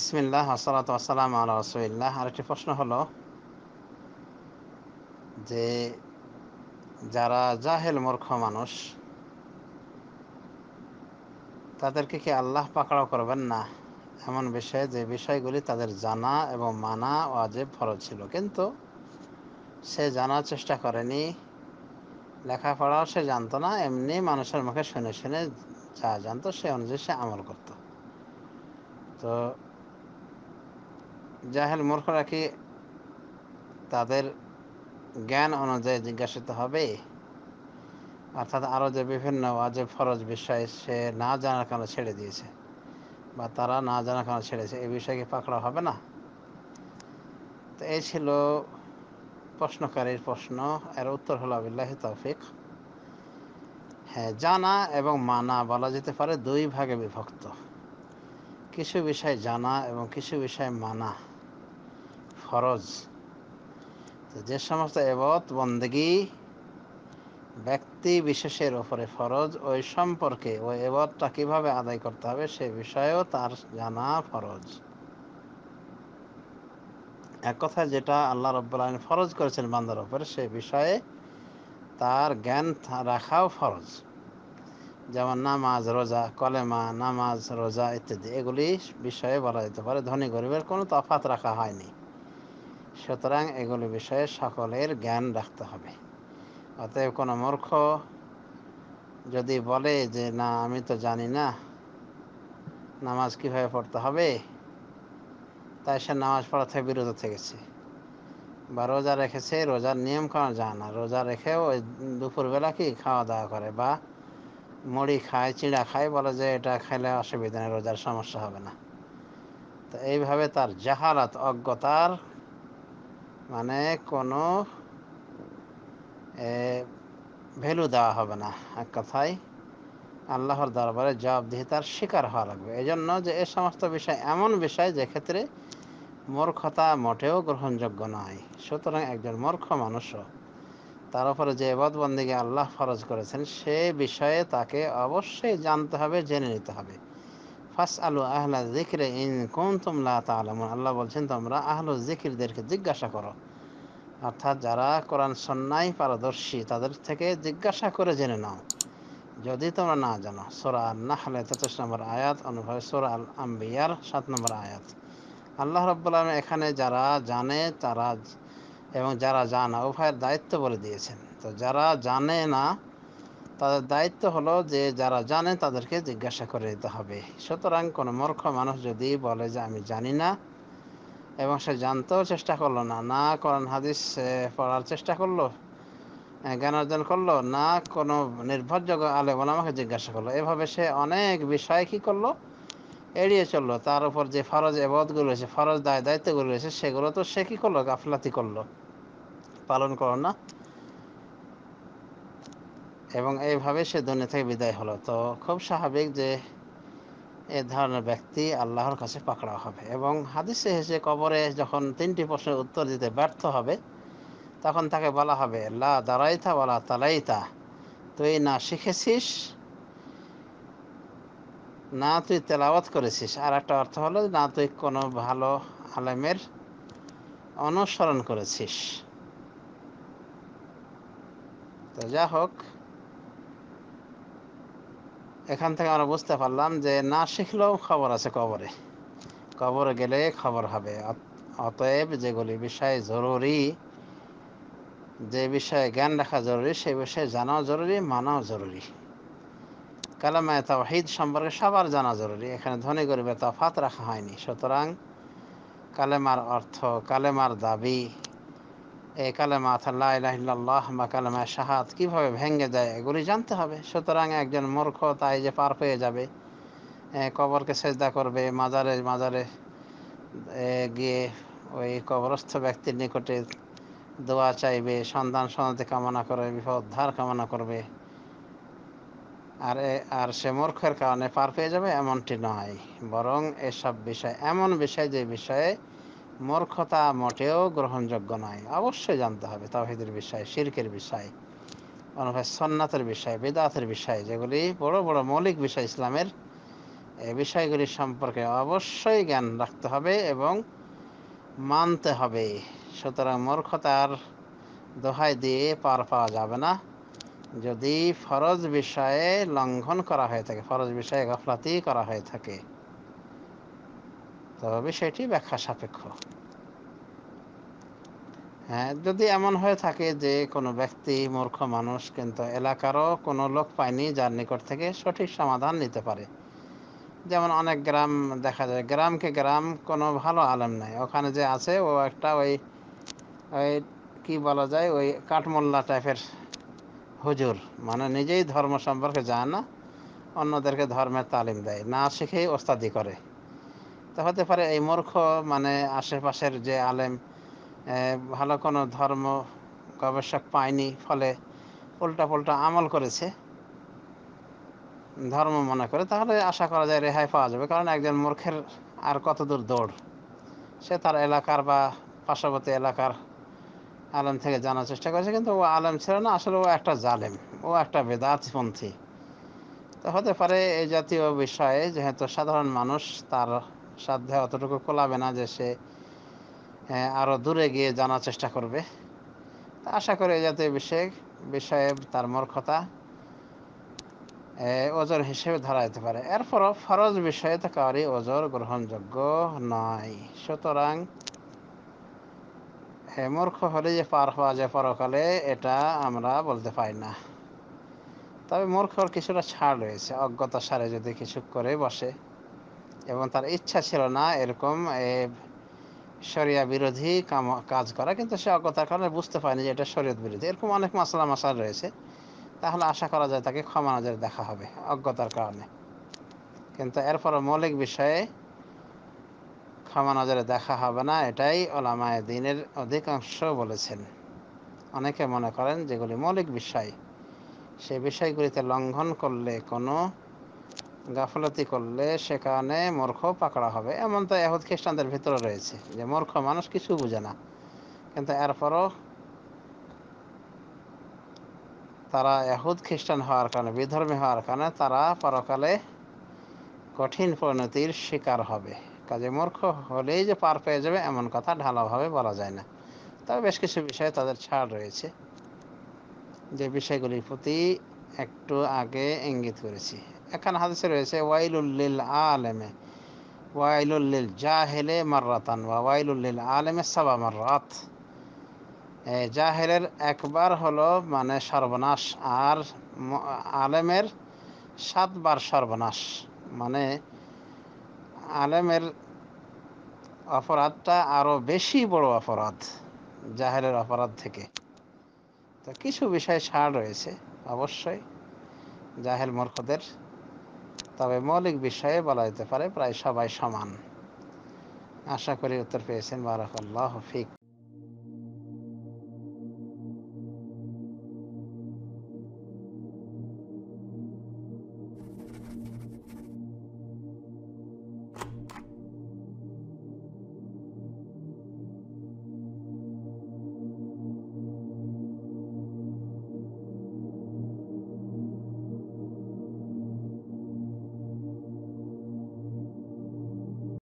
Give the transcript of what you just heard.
বিসমিল্লাহ আসসালাত আসসালাম আল রসুল্লাহ আরেকটি প্রশ্ন হলো যে যারা জাহেল মূর্খ মানুষ তাদেরকে কি আল্লাহ পাকড়াও করবেন না এমন বিষয়ে যে বিষয়গুলি তাদের জানা এবং মানা ওয়াজেব ফরজ ছিল কিন্তু সে জানার চেষ্টা করেনি লেখাপড়াও সে জানতো না এমনি মানুষের মুখে শুনে শুনে যা জানতো সে অনুযায়ী সে আমল করত তো জাহেল মূর্খরা কি তাদের জ্ঞান অনুযায়ী জিজ্ঞাসিত হবে অর্থাৎ আরও যে বিভিন্ন যে ফরজ বিষয় সে না জানার কারণে ছেড়ে দিয়েছে বা তারা না জানার কারণে ছেড়েছে এই বিষয়কে পাকড়া হবে না তো এই ছিল প্রশ্নকারীর প্রশ্ন এর উত্তর হলো আবিল্লাহ তৌফিক হ্যাঁ জানা এবং মানা বলা যেতে পারে দুই ভাগে বিভক্ত কিছু বিষয় জানা এবং কিছু বিষয় মানা ফরজ যে সমস্ত এবত বন্দেগি ব্যক্তি বিশেষের ওপরে ফরজ ওই সম্পর্কে ওই এবতটা কিভাবে আদায় করতে হবে সে বিষয়েও তার জানা ফরজ এক কথা যেটা আল্লাহ রব্বুল আলম ফরজ করেছেন বান্দার ওপরে সে বিষয়ে তার জ্ঞান রাখাও ফরজ যেমন নামাজ রোজা কলেমা নামাজ রোজা ইত্যাদি এগুলি বিষয়ে বলা যেতে পারে ধনী গরিবের কোনো তফাত রাখা হয়নি সুতরাং এগুলো বিষয়ে সকলের জ্ঞান রাখতে হবে অতএব কোনো মূর্খ যদি বলে যে না আমি তো জানি না নামাজ কীভাবে পড়তে হবে তাই সে নামাজ পড়া থেকে বিরত থেকেছে বা রোজা রেখেছে রোজার নিয়ম কারণ জানে না রোজা রেখেও ওই দুপুরবেলা কি খাওয়া দাওয়া করে বা মুড়ি খায় চিড়া খায় বলে যে এটা খাইলে অসুবিধা নেই রোজার সমস্যা হবে না তো এইভাবে তার জাহালাত অজ্ঞতার মানে কোনো ভ্যালু দেওয়া হবে না এক কথায় আল্লাহর দরবারে জবাবদিহিতার শিকার হওয়া লাগবে এই জন্য যে এ সমস্ত বিষয় এমন বিষয় যে ক্ষেত্রে মূর্খতা মোটেও গ্রহণযোগ্য নয় সুতরাং একজন মূর্খ মানুষও তার উপরে যে বদবন্দিকে আল্লাহ ফরজ করেছেন সে বিষয়ে তাকে অবশ্যই জানতে হবে জেনে নিতে হবে ফাস আহলা জিকির ইন কুনতুম লা তাআলামুন আল্লাহ বলছেন তোমরা আহলু জিকিরদেরকে জিজ্ঞাসা করো অর্থাৎ যারা কোরআন সন্ন্যায় পারদর্শী তাদের থেকে জিজ্ঞাসা করে জেনে নাও যদি তোমরা না জানো সোরা আল নাহলে তেত্রিশ নম্বর আয়াত অনুভবে সোরা আল আম্বিয়ার সাত নম্বর আয়াত আল্লাহ রব্বুল্লাহ এখানে যারা জানে তারা এবং যারা জানা উভয়ের দায়িত্ব বলে দিয়েছেন তো যারা জানে না তাদের দায়িত্ব হলো যে যারা জানে তাদেরকে জিজ্ঞাসা করে দিতে হবে সুতরাং কোনো মূর্খ মানুষ যদি বলে যে আমি জানি না এবং সে জানতেও চেষ্টা করলো না না কোরআন হাদিস পড়ার চেষ্টা করলো জ্ঞান অর্জন করলো না কোনো নির্ভরযোগ্য আলে আমাকে জিজ্ঞাসা করলো এভাবে সে অনেক বিষয় কী করলো এড়িয়ে চললো তার উপর যে ফরজ এবদগুলো রয়েছে ফরজ দায় দায়িত্বগুলো রয়েছে সেগুলো তো সে কী করলো গাফলাতি করলো পালন করলো না এবং এইভাবে সে দুনিয়া থেকে বিদায় হলো তো খুব স্বাভাবিক যে এ ধরনের ব্যক্তি আল্লাহর কাছে পাকড়া হবে এবং হাদিসে এসে কবরে যখন তিনটি প্রশ্নের উত্তর দিতে ব্যর্থ হবে তখন তাকে বলা হবে লা দাঁড়াইতা বলা তালাইতা তুই না শিখেছিস না তুই তেলাওয়াত করেছিস আর একটা অর্থ হলো না তুই কোনো ভালো আলেমের অনুসরণ করেছিস তো যা হোক এখান থেকে আমরা বুঝতে পারলাম যে না শিখলেও খবর আছে কবরে কবরে গেলে খবর হবে অতএব যেগুলি বিষয়ে জরুরি যে বিষয়ে জ্ঞান রাখা জরুরি সেই বিষয়ে জানাও জরুরি মানাও জরুরি কালামায় তাওহিদ সম্পর্কে সবার জানা জরুরি এখানে ধনী গরিবের তফাত রাখা হয়নি সুতরাং কালেমার অর্থ কালেমার দাবি কালেমা আথাল্লাহ ইলাহিল্লাহ বা কালেমা শাহাদ কীভাবে ভেঙে দেয় এগুলি জানতে হবে সুতরাং একজন মূর্খ তাই যে পার পেয়ে যাবে কবরকে সেজদা করবে মাজারে মাজারে গিয়ে ওই কবরস্থ ব্যক্তির নিকটে দোয়া চাইবে সন্ধান সন্তানতে কামনা করবে বিপদ উদ্ধার কামনা করবে আর আর সে মূর্খের কারণে পার পেয়ে যাবে এমনটি নয় বরং এসব বিষয় এমন বিষয় যে বিষয়ে মূর্খতা মোটেও গ্রহণযোগ্য নয় অবশ্যই জানতে হবে তাহিদের বিষয়ে শির্কের বিষয় অনুভব সন্ন্যাতের বিষয় বেদাতের বিষয় যেগুলি বড় বড় মৌলিক বিষয় ইসলামের এই বিষয়গুলি সম্পর্কে অবশ্যই জ্ঞান রাখতে হবে এবং মানতে হবে সুতরাং মূর্খতার দোহাই দিয়ে পার পাওয়া যাবে না যদি ফরজ বিষয়ে লঙ্ঘন করা হয়ে থাকে ফরজ বিষয়ে গাফলাতি করা হয়ে থাকে তবে বিষয়টি ব্যাখ্যা সাপেক্ষ হ্যাঁ যদি এমন হয়ে থাকে যে কোনো ব্যক্তি মূর্খ মানুষ কিন্তু এলাকারও কোনো লোক পায়নি যার নিকট থেকে সঠিক সমাধান নিতে পারে যেমন অনেক গ্রাম দেখা যায় গ্রামকে গ্রাম কোনো ভালো আলেম নাই ওখানে যে আছে ও একটা ওই ওই কি বলা যায় ওই কাঠমোল্লা টাইপের হুজুর মানে নিজেই ধর্ম সম্পর্কে জানে না অন্যদেরকে ধর্মের তালিম দেয় না শিখেই ওস্তাদি করে তো হতে পারে এই মূর্খ মানে আশেপাশের যে আলেম ভালো কোনো ধর্ম গবেষক পায়নি ফলে উল্টা পাল্টা আমল করেছে ধর্ম মনে করে তাহলে আশা করা যায় রেহাই পাওয়া যাবে কারণ একজন মূর্খের আর কতদূর দৌড় সে তার এলাকার বা পার্শ্ববর্তী এলাকার আলেম থেকে জানার চেষ্টা করেছে কিন্তু ও আলেম ছিল না আসলে ও একটা জালেম ও একটা বেদাতপন্থী তো হতে পারে এই জাতীয় বিষয়ে যেহেতু সাধারণ মানুষ তার সাধ্যে অতটুকু কোলাবে না যে সে হ্যাঁ, আরও দূরে গিয়ে জানার চেষ্টা করবে আশা করি যাতে বিষয়ে বিষয়ে তার মূর্খতা ওজোর হিসেবে ধরা যেতে পারে এরপরও ফরজ বিষয়ে তো কারই ওজোর গ্রহণযোগ্য নয় সুতরাং মূর্খ হলে যে পার হওয়া যায় পরকালে এটা আমরা বলতে পারি না তবে মূর্খর কিছুটা ছাড় রয়েছে অজ্ঞতা সারে যদি কিছু করে বসে এবং তার ইচ্ছা ছিল না এরকম শরিয়া বিরোধী কাজ করা কিন্তু সে অজ্ঞতার কারণে বুঝতে পারেনি যে এটা শরীয়ত বিরোধী এরকম অনেক মশলা মশাল রয়েছে তাহলে আশা করা যায় তাকে ক্ষমা নজরে দেখা হবে অজ্ঞতার কারণে কিন্তু এরপর মৌলিক বিষয়ে ক্ষমা নজরে দেখা হবে না এটাই ওলামায় দিনের অধিকাংশ বলেছেন অনেকে মনে করেন যেগুলি মৌলিক বিষয় সে বিষয়গুলিতে লঙ্ঘন করলে কোনো গাফলতি করলে সেখানে মূর্খ পাকড়া হবে এমন তো এহুদ খ্রিস্টানদের ভিতরে রয়েছে যে মূর্খ মানুষ কিছু বুঝে না কিন্তু এরপরও তারা এহুদ খ্রিস্টান হওয়ার কারণে বিধর্মী হওয়ার কারণে তারা পরকালে কঠিন পরিণতির শিকার হবে কাজে মূর্খ হলেই যে পার পেয়ে যাবে এমন কথা ঢালাভাবে বলা যায় না তবে বেশ কিছু বিষয়ে তাদের ছাড় রয়েছে যে বিষয়গুলির প্রতি একটু আগে ইঙ্গিত করেছি এখানে হাদিসে রয়েছে ওয়াইলুল্লিল আলেমে ওয়াইলুল্লিল জাহেলে মার্রাতান বা ওয়াইলুল্লিল আলেমে সাবা মার্রাত জাহেলের একবার হলো মানে সর্বনাশ আর আলেমের সাতবার সর্বনাশ মানে আলেমের অপরাধটা আরও বেশি বড় অপরাধ জাহেলের অপরাধ থেকে তো কিছু বিষয় ছাড় রয়েছে অবশ্যই জাহেল মূর্খদের তবে মৌলিক বিষয়ে বলা যেতে পারে প্রায় সবাই সমান আশা করি উত্তর পেয়েছেন বারাকাল্লাহ ফিক